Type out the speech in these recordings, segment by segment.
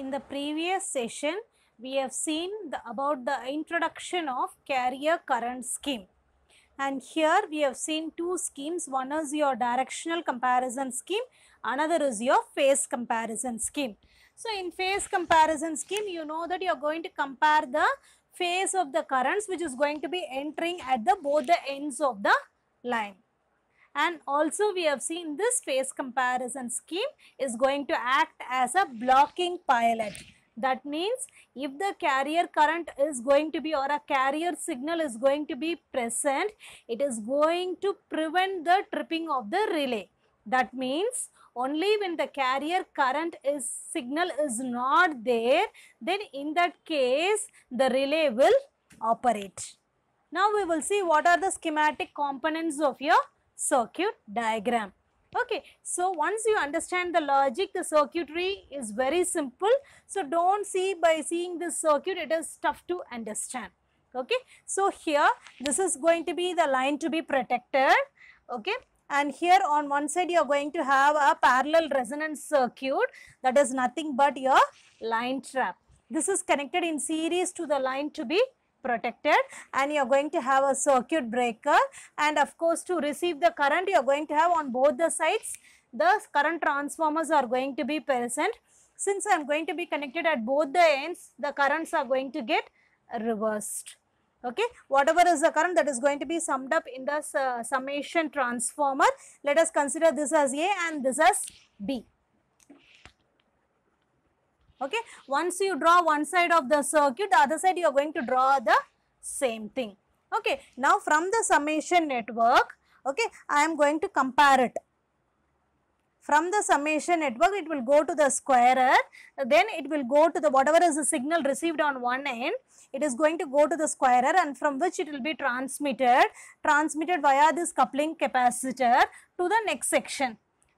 In the previous session, we have seen the, about the introduction of carrier current scheme. And here we have seen two schemes. One is your directional comparison scheme, another is your phase comparison scheme. So, in phase comparison scheme, you know that you are going to compare the phase of the currents which is going to be entering at the both the ends of the line and also we have seen this phase comparison scheme is going to act as a blocking pilot. That means if the carrier current is going to be or a carrier signal is going to be present, it is going to prevent the tripping of the relay. That means only when the carrier current is signal is not there, then in that case the relay will operate. Now we will see what are the schematic components of your circuit diagram. Okay, so once you understand the logic, the circuitry is very simple. So don't see by seeing this circuit, it is tough to understand. Okay, so here this is going to be the line to be protected. Okay, and here on one side you are going to have a parallel resonance circuit that is nothing but your line trap. This is connected in series to the line to be protected and you are going to have a circuit breaker and of course to receive the current you are going to have on both the sides the current transformers are going to be present. Since I am going to be connected at both the ends the currents are going to get reversed. Okay, whatever is the current that is going to be summed up in the uh, summation transformer, let us consider this as A and this as B okay once you draw one side of the circuit the other side you are going to draw the same thing okay now from the summation network okay i am going to compare it from the summation network it will go to the squarer then it will go to the whatever is the signal received on one end it is going to go to the squarer and from which it will be transmitted transmitted via this coupling capacitor to the next section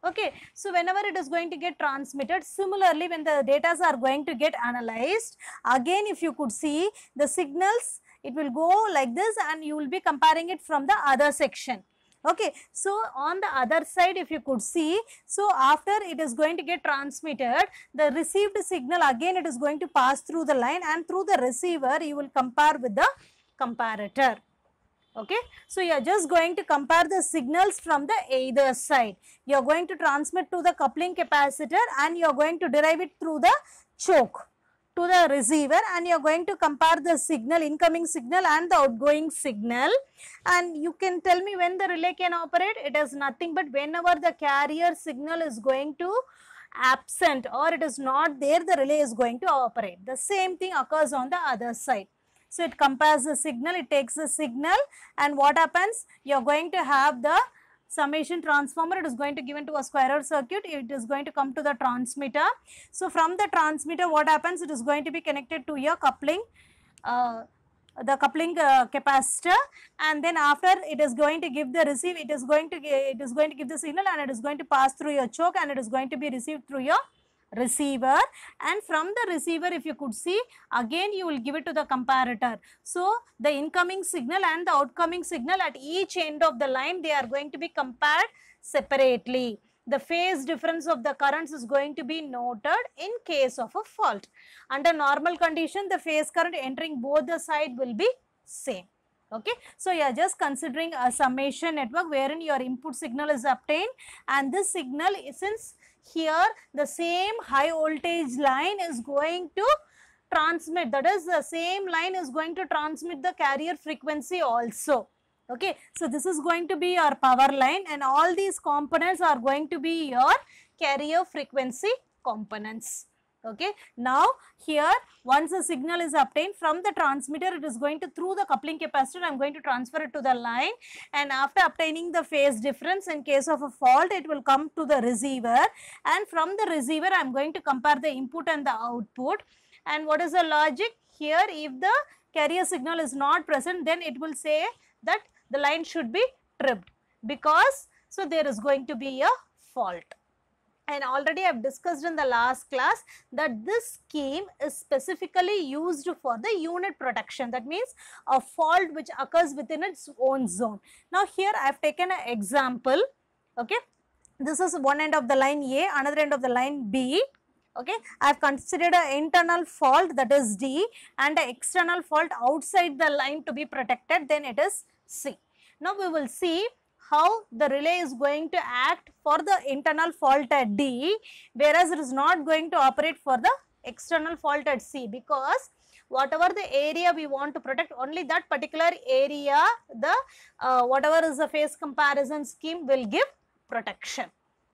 Okay, so whenever it is going to get transmitted, similarly when the data are going to get analyzed, again if you could see the signals, it will go like this and you will be comparing it from the other section okay so on the other side if you could see so after it is going to get transmitted the received signal again it is going to pass through the line and through the receiver you will compare with the comparator okay so you are just going to compare the signals from the either side you are going to transmit to the coupling capacitor and you are going to derive it through the choke to the receiver and you are going to compare the signal incoming signal and the outgoing signal and you can tell me when the relay can operate it is nothing but whenever the carrier signal is going to absent or it is not there the relay is going to operate the same thing occurs on the other side so, it compares the signal, it takes the signal and what happens? You are going to have the summation transformer, it is going to give into a square circuit, it is going to come to the transmitter. So, from the transmitter what happens? It is going to be connected to your coupling. Uh, the coupling uh, capacitor and then after it is going to give the receive it is going to it is going to give the signal and it is going to pass through your choke and it is going to be received through your receiver and from the receiver if you could see again you will give it to the comparator. So, the incoming signal and the outgoing signal at each end of the line they are going to be compared separately. The phase difference of the currents is going to be noted in case of a fault. Under normal condition the phase current entering both the side will be same okay. So, you are just considering a summation network wherein your input signal is obtained and this signal since here the same high voltage line is going to transmit that is the same line is going to transmit the carrier frequency also okay so this is going to be your power line and all these components are going to be your carrier frequency components okay now here once the signal is obtained from the transmitter it is going to through the coupling capacitor i'm going to transfer it to the line and after obtaining the phase difference in case of a fault it will come to the receiver and from the receiver i'm going to compare the input and the output and what is the logic here if the carrier signal is not present then it will say that the line should be tripped because so there is going to be a fault and already I have discussed in the last class that this scheme is specifically used for the unit protection that means a fault which occurs within its own zone. Now here I have taken an example okay this is one end of the line A another end of the line B okay. I have considered an internal fault that is D and an external fault outside the line to be protected then it is C. Now we will see how the relay is going to act for the internal fault at D whereas it is not going to operate for the external fault at C because whatever the area we want to protect only that particular area the uh, whatever is the phase comparison scheme will give protection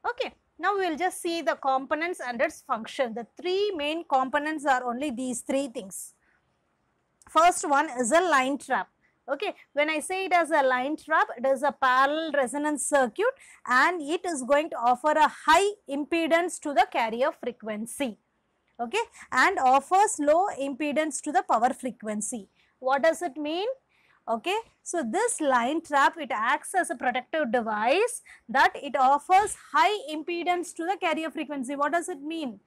okay now we will just see the components and its function the three main components are only these three things first one is a line trap Okay, when I say it as a line trap, it is a parallel resonance circuit and it is going to offer a high impedance to the carrier frequency. Okay, and offers low impedance to the power frequency. What does it mean? okay. So, this line trap it acts as a protective device that it offers high impedance to the carrier frequency. What does it mean?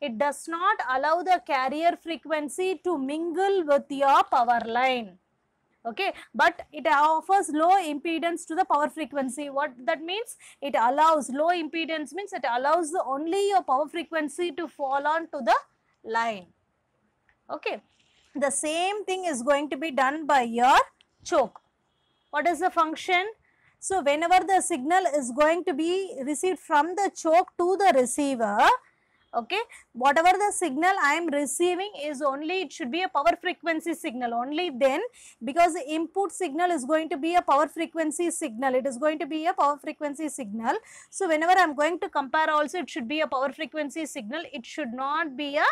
It does not allow the carrier frequency to mingle with your power line okay but it offers low impedance to the power frequency what that means it allows low impedance means it allows only your power frequency to fall on to the line okay the same thing is going to be done by your choke what is the function so whenever the signal is going to be received from the choke to the receiver okay whatever the signal i am receiving is only it should be a power frequency signal only then because the input signal is going to be a power frequency signal it is going to be a power frequency signal so whenever i am going to compare also it should be a power frequency signal it should not be a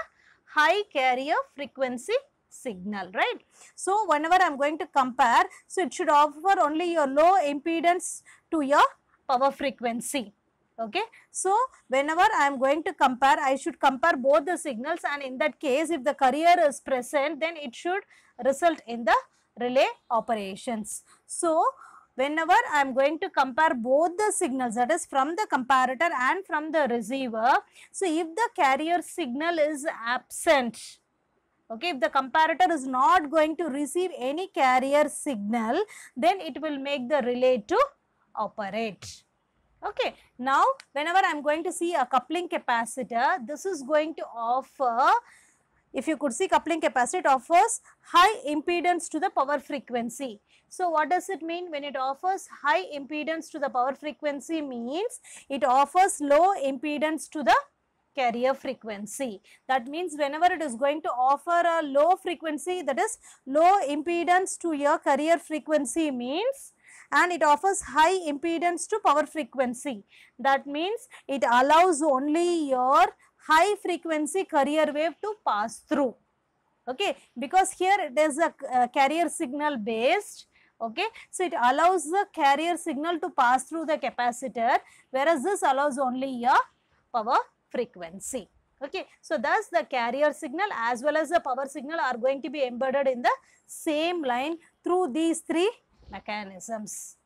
high carrier frequency signal right so whenever i am going to compare so it should offer only your low impedance to your power frequency okay so whenever i am going to compare i should compare both the signals and in that case if the carrier is present then it should result in the relay operations so whenever i am going to compare both the signals that is from the comparator and from the receiver so if the carrier signal is absent okay if the comparator is not going to receive any carrier signal then it will make the relay to operate Okay, now whenever I am going to see a coupling capacitor, this is going to offer, if you could see coupling capacitor, it offers high impedance to the power frequency. So, what does it mean when it offers high impedance to the power frequency means it offers low impedance to the carrier frequency. That means whenever it is going to offer a low frequency that is low impedance to your carrier frequency means and it offers high impedance to power frequency. That means it allows only your high frequency carrier wave to pass through. Okay, because here it is a uh, carrier signal based okay. So, it allows the carrier signal to pass through the capacitor whereas this allows only a power frequency okay. So, thus the carrier signal as well as the power signal are going to be embedded in the same line through these three mechanisms.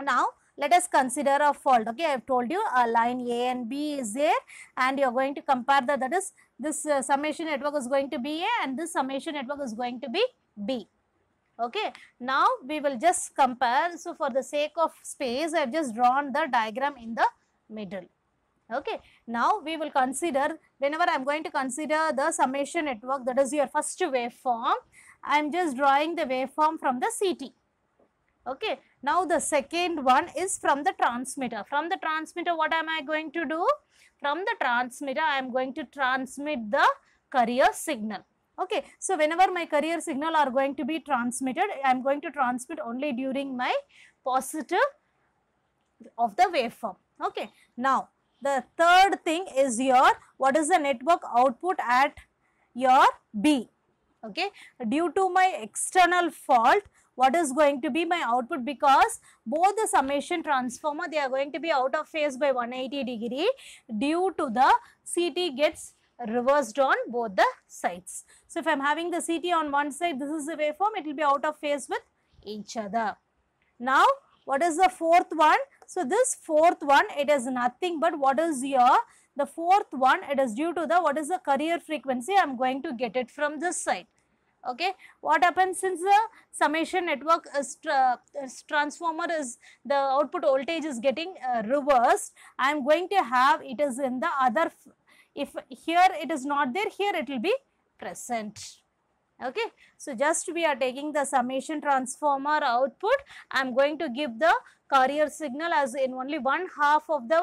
Now, let us consider a fault okay i have told you a uh, line a and b is there and you are going to compare the that is this uh, summation network is going to be a and this summation network is going to be b okay now we will just compare so for the sake of space i have just drawn the diagram in the middle okay now we will consider whenever i am going to consider the summation network that is your first waveform i am just drawing the waveform from the ct Okay. Now the second one is from the transmitter. From the transmitter what am I going to do? From the transmitter I am going to transmit the carrier signal. Okay. So whenever my carrier signal are going to be transmitted, I am going to transmit only during my positive of the waveform. Okay. Now the third thing is your what is the network output at your B. Okay. Due to my external fault, what is going to be my output because both the summation transformer they are going to be out of phase by 180 degree due to the CT gets reversed on both the sides. So, if I am having the CT on one side this is the waveform it will be out of phase with each other. Now, what is the fourth one? So, this fourth one it is nothing but what is your the fourth one it is due to the what is the carrier frequency I am going to get it from this side okay what happens since the summation network is tra transformer is the output voltage is getting uh, reversed i am going to have it is in the other if here it is not there here it will be present okay so just we are taking the summation transformer output i am going to give the carrier signal as in only one half of the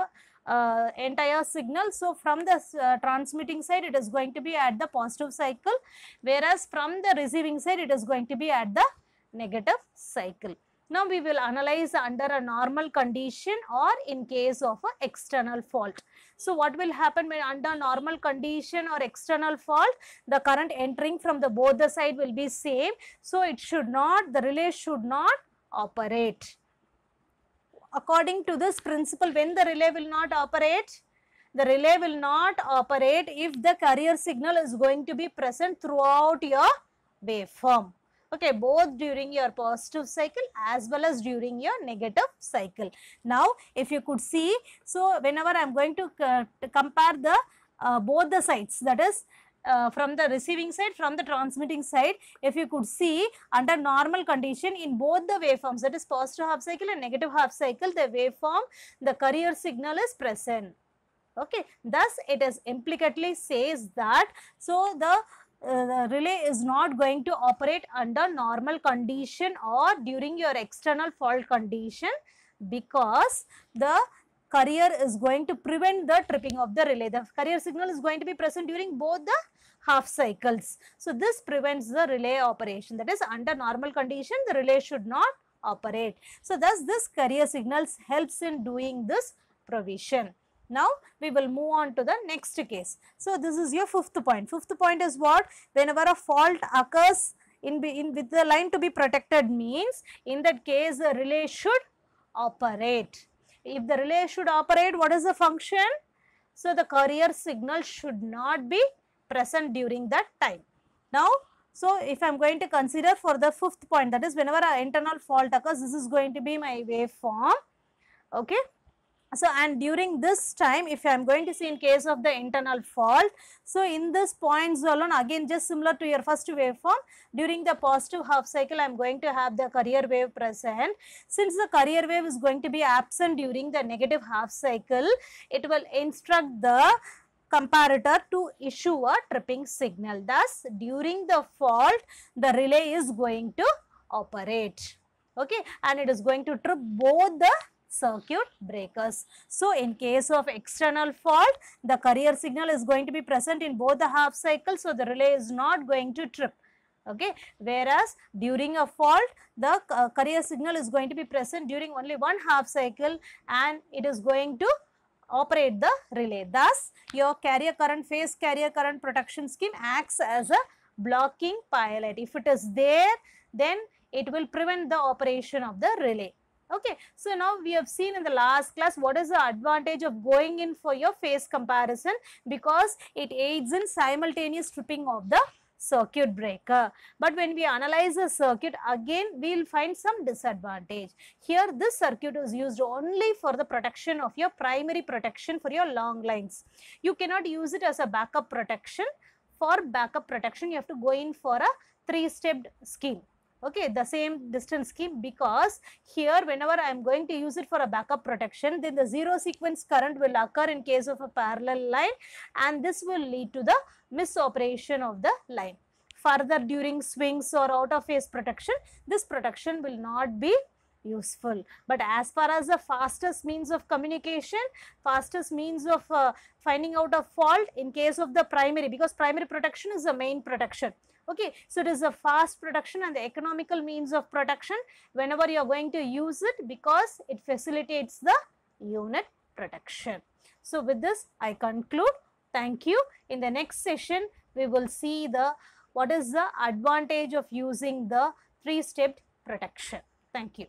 uh, entire signal. So, from the uh, transmitting side it is going to be at the positive cycle whereas from the receiving side it is going to be at the negative cycle. Now, we will analyze under a normal condition or in case of a external fault. So, what will happen when under normal condition or external fault, the current entering from the both the side will be same. So, it should not, the relay should not operate according to this principle when the relay will not operate? The relay will not operate if the carrier signal is going to be present throughout your waveform. Okay, both during your positive cycle as well as during your negative cycle. Now, if you could see, so whenever I am going to uh, compare the uh, both the sides that is uh, from the receiving side, from the transmitting side, if you could see under normal condition in both the waveforms, that is positive half cycle and negative half cycle, the waveform, the carrier signal is present. Okay. Thus, it is implicitly says that, so the uh, the relay is not going to operate under normal condition or during your external fault condition because the carrier is going to prevent the tripping of the relay. The carrier signal is going to be present during both the half cycles. So, this prevents the relay operation that is under normal condition the relay should not operate. So, thus this carrier signals helps in doing this provision. Now, we will move on to the next case. So, this is your fifth point. Fifth point is what? Whenever a fault occurs in, in with the line to be protected means, in that case the relay should operate. If the relay should operate, what is the function? So, the courier signal should not be present during that time. Now, so if I am going to consider for the fifth point that is whenever an internal fault occurs, this is going to be my waveform. Okay. So, and during this time if I am going to see in case of the internal fault, so in this points alone again just similar to your first waveform during the positive half cycle I am going to have the carrier wave present. Since the carrier wave is going to be absent during the negative half cycle, it will instruct the comparator to issue a tripping signal. Thus during the fault the relay is going to operate okay and it is going to trip both the circuit breakers. So, in case of external fault, the carrier signal is going to be present in both the half cycle. So, the relay is not going to trip okay whereas during a fault the uh, carrier signal is going to be present during only one half cycle and it is going to operate the relay thus your carrier current phase carrier current protection scheme acts as a blocking pilot if it is there then it will prevent the operation of the relay Okay, so now we have seen in the last class what is the advantage of going in for your phase comparison because it aids in simultaneous stripping of the circuit breaker. But when we analyze a circuit again we will find some disadvantage. Here this circuit is used only for the protection of your primary protection for your long lines. You cannot use it as a backup protection. For backup protection you have to go in for a three-stepped scheme okay the same distance scheme because here whenever I am going to use it for a backup protection then the zero sequence current will occur in case of a parallel line and this will lead to the misoperation of the line. Further during swings or out of phase protection this protection will not be useful. But as far as the fastest means of communication, fastest means of uh, finding out a fault in case of the primary because primary protection is the main protection. Okay, so it is a fast production and the economical means of production whenever you are going to use it because it facilitates the unit production. So with this I conclude. Thank you. In the next session we will see the what is the advantage of using the three-stepped production. Thank you.